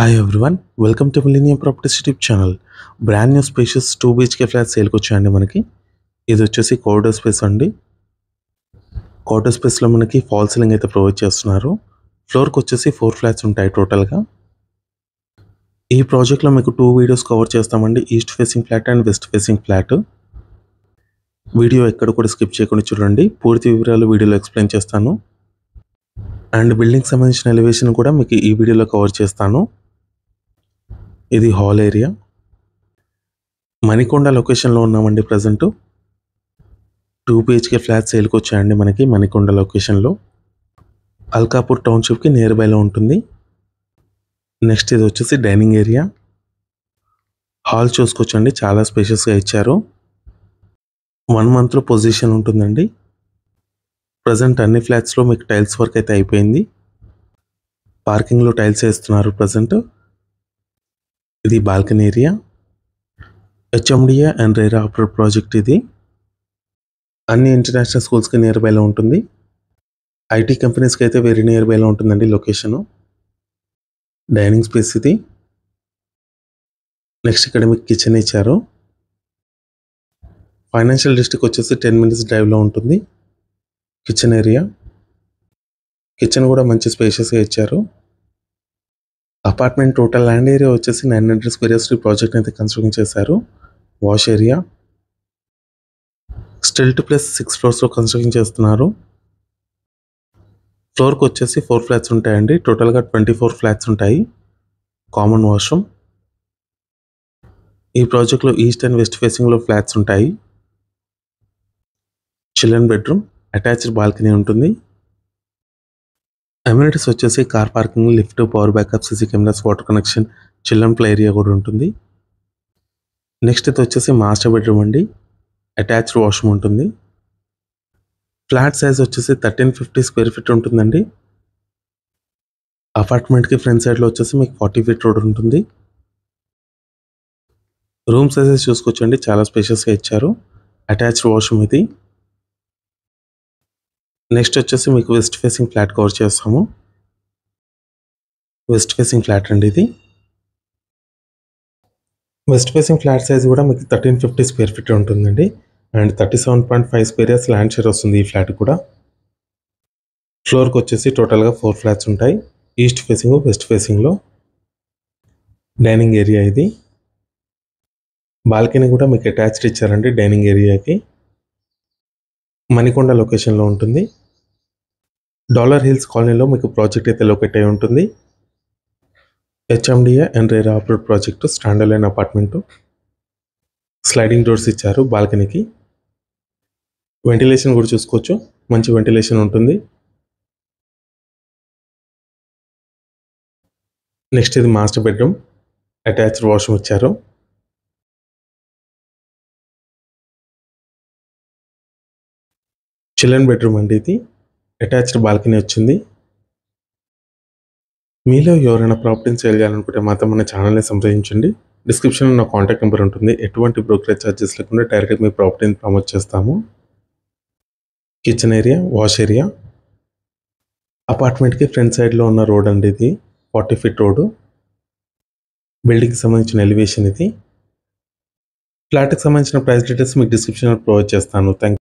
hi everyone welcome to millennium properties YouTube channel brand new spacious two BHK flat సేల్కి వచ్చాయండి మనకి ఇది వచ్చేసి కోర్డర్ స్పేస్ అండి కోటర్ స్పేస్లో మనకి ఫాల్ సీలింగ్ అయితే ప్రొవైడ్ చేస్తున్నారు ఫ్లోర్కి వచ్చేసి ఫోర్ ఫ్లాట్స్ ఉంటాయి టోటల్గా ఈ ప్రాజెక్ట్లో మీకు టూ వీడియోస్ కవర్ చేస్తామండి east facing flat and west facing flat video ఎక్కడ కూడా స్కిప్ చేయకుండా చూడండి పూర్తి వివరాలు వీడియోలో ఎక్స్ప్లెయిన్ చేస్తాను అండ్ బిల్డింగ్ సంబంధించిన ఎలివేషన్ కూడా మీకు ఈ వీడియోలో కవర్ చేస్తాను ఇది హాల్ ఏరియా మణికొండ లొకేషన్లో ఉన్నామండి ప్రజెంట్ టూ బిహెచ్కే ఫ్లాట్ సేల్కి వచ్చాయండి మనకి మణికొండ లొకేషన్లో అల్కాపూర్ టౌన్షిప్కి నియర్ బైలో ఉంటుంది నెక్స్ట్ ఇది వచ్చేసి డైనింగ్ ఏరియా హాల్ చూసుకోవచ్చండి చాలా స్పేషియస్గా ఇచ్చారు వన్ మంత్లో పొజిషన్ ఉంటుందండి ప్రజెంట్ అన్ని ఫ్లాట్స్లో మీకు టైల్స్ వర్క్ అయితే అయిపోయింది పార్కింగ్లో టైల్స్ వేస్తున్నారు ప్రజెంట్ ఇది balcony area HMDA and RERA approve project ఇది అన్ని ఇంటర్నేషనల్ స్కూల్స్కి నియర్ బైలో ఉంటుంది ఐటీ కంపెనీస్కి అయితే వెరీ నియర్ బైలో ఉంటుందండి లొకేషను డైనింగ్ స్పేస్ ఇది నెక్స్ట్ ఇక్కడ మీకు కిచెన్ ఇచ్చారు ఫైనాన్షియల్ డిస్ట్రిక్ వచ్చేసి టెన్ మినిట్స్ డ్రైవ్లో ఉంటుంది కిచెన్ ఏరియా కిచెన్ కూడా మంచి స్పేషియస్గా ఇచ్చారు అపార్ట్మెంట్ టోటల్ ల్యాండ్ ఏరియా వచ్చేసి nine hundred square street project అయితే కన్స్ట్రక్షన్ చేశారు wash area stilt plus six ఫ్లోర్స్లో కన్స్ట్రక్షన్ చేస్తున్నారు ఫ్లోర్కి వచ్చేసి ఫోర్ ఫ్లాట్స్ ఉంటాయండి టోటల్గా ట్వంటీ ఫోర్ ఫ్లాట్స్ ఉంటాయి కామన్ వాష్రూమ్ ఈ ప్రాజెక్ట్లో ఈస్ట్ అండ్ వెస్ట్ ఫేసింగ్లో ఫ్లాట్స్ ఉంటాయి చిల్డ్రన్ బెడ్రూమ్ అటాచ్డ్ బాల్కనీ ఉంటుంది అమ్యూనిటీస్ వచ్చేసి car parking lift power backup CC cameras water connection children play area కూడా ఉంటుంది నెక్స్ట్ ఇది వచ్చేసి మాస్టర్ బెడ్రూమ్ అండి అటాచ్డ్ వాష్రూమ్ ఉంటుంది ఫ్లాట్ సైజ్ వచ్చేసి థర్టీన్ ఫిఫ్టీ స్క్వేర్ ఫీట్ ఉంటుందండి అపార్ట్మెంట్కి ఫ్రంట్ సైడ్లో వచ్చేసి మీకు ఫార్టీ ఫీట్ రోడ్ ఉంటుంది రూమ్ సైజెస్ చూసుకొచ్చండి చాలా స్పేషియస్గా ఇచ్చారు అటాచ్డ్ వాష్రూమ్ ఇది నెక్స్ట్ వచ్చేసి మీకు వెస్ట్ ఫేసింగ్ ఫ్లాట్ కవర్ చేస్తాము వెస్ట్ ఫేసింగ్ ఫ్లాట్ అండి ఇది వెస్ట్ ఫేసింగ్ ఫ్లాట్ సైజ్ కూడా మీకు థర్టీన్ ఫిఫ్టీ స్క్వేర్ ఫీట్ ఉంటుందండి and thirty seven point five square years land share వస్తుంది ఈ ఫ్లాట్ కూడా ఫ్లోర్కి వచ్చేసి టోటల్గా ఫోర్ ఫ్లాట్స్ ఉంటాయి ఈస్ట్ ఫేసింగ్ వెస్ట్ ఫేసింగ్లో డైనింగ్ ఏరియా ఇది బాల్కనీ కూడా మీకు అటాచ్డ్ ఇచ్చారండి డైనింగ్ ఏరియాకి మణికొండ లొకేషన్లో ఉంటుంది డాలర్ హిల్స్ కాలనీలో మీకు ప్రాజెక్ట్ అయితే లొకేట్ అయి ఉంటుంది HMDA and RERA approved project standard line apartment sliding doors ఇచ్చారు బాల్కనీకి వెంటిలేషన్ కూడా చూసుకోవచ్చు మంచి వెంటిలేషన్ ఉంటుంది నెక్స్ట్ ఇది మాస్టర్ బెడ్రూమ్ అటాచ్డ్ వాష్రూమ్ ఇచ్చారు చిల్డ్రన్ బెడ్రూమ్ అండి ఇది అటాచ్డ్ బాల్కనీ వచ్చింది మీలో ఎవరైనా ప్రాపర్టీని సేల్ చేయాలనుకుంటే మాత్రం మన ఛానల్ని సంప్రదించండి డిస్క్రిప్షన్లో నా కాంటాక్ట్ నెంబర్ ఉంటుంది ఎటువంటి బ్రోకరేజ్ ఛార్జెస్ లేకుండా డైరెక్ట్గా మీ ప్రాపర్టీని ప్రమోట్ చేస్తాము కిచెన్ ఏరియా వాష్ ఏరియా అపార్ట్మెంట్కి ఫ్రంట్ సైడ్లో ఉన్న రోడ్ అండి ఇది ఫార్టీ ఫీట్ రోడ్డు బిల్డింగ్కి సంబంధించిన ఎలివేషన్ ఇది ఫ్లాట్కి సంబంధించిన ప్రైస్ డీటెయిల్స్ మీకు డిస్క్రిప్షన్లో ప్రొవైడ్ చేస్తాను థ్యాంక్